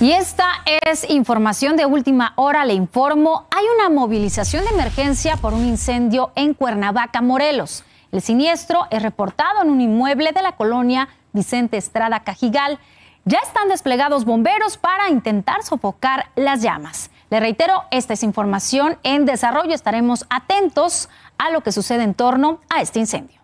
Y esta es información de última hora, le informo, hay una movilización de emergencia por un incendio en Cuernavaca, Morelos. El siniestro es reportado en un inmueble de la colonia Vicente Estrada Cajigal. Ya están desplegados bomberos para intentar sofocar las llamas. Le reitero, esta es información en desarrollo, estaremos atentos a lo que sucede en torno a este incendio.